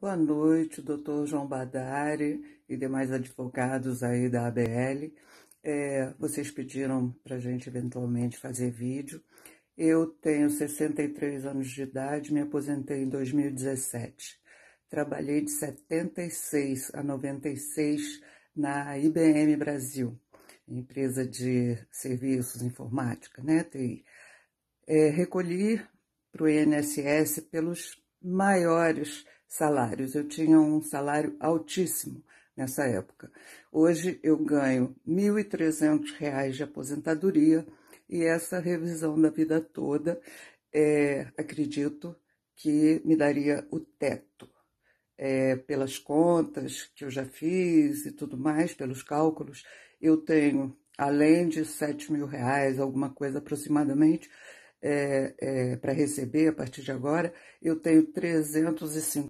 Boa noite, doutor João Badari e demais advogados aí da ABL. É, vocês pediram para a gente eventualmente fazer vídeo. Eu tenho 63 anos de idade, me aposentei em 2017. Trabalhei de 76 a 96 na IBM Brasil, empresa de serviços informática, né, TI. É, recolhi para o INSS pelos maiores salários. Eu tinha um salário altíssimo nessa época. Hoje eu ganho R$ 1.300 de aposentadoria e essa revisão da vida toda, é, acredito que me daria o teto. É, pelas contas que eu já fiz e tudo mais, pelos cálculos, eu tenho, além de R$ mil reais, alguma coisa aproximadamente, é, é, para receber a partir de agora, eu tenho 350